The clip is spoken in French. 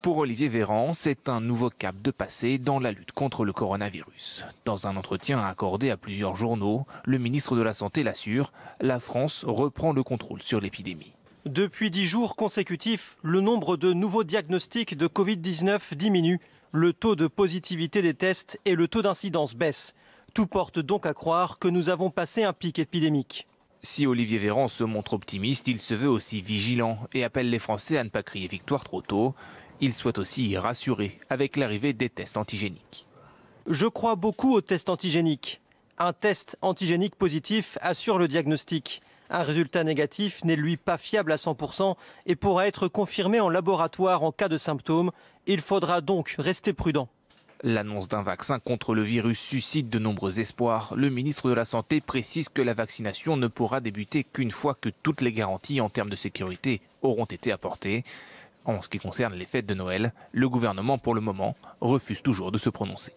Pour Olivier Véran, c'est un nouveau cap de passé dans la lutte contre le coronavirus. Dans un entretien accordé à plusieurs journaux, le ministre de la Santé l'assure, la France reprend le contrôle sur l'épidémie. Depuis dix jours consécutifs, le nombre de nouveaux diagnostics de Covid-19 diminue, le taux de positivité des tests et le taux d'incidence baissent. Tout porte donc à croire que nous avons passé un pic épidémique. Si Olivier Véran se montre optimiste, il se veut aussi vigilant et appelle les Français à ne pas crier victoire trop tôt. Il souhaite aussi rassurer avec l'arrivée des tests antigéniques. Je crois beaucoup aux tests antigéniques. Un test antigénique positif assure le diagnostic. Un résultat négatif n'est lui pas fiable à 100% et pourra être confirmé en laboratoire en cas de symptômes. Il faudra donc rester prudent. L'annonce d'un vaccin contre le virus suscite de nombreux espoirs. Le ministre de la Santé précise que la vaccination ne pourra débuter qu'une fois que toutes les garanties en termes de sécurité auront été apportées. En ce qui concerne les fêtes de Noël, le gouvernement pour le moment refuse toujours de se prononcer.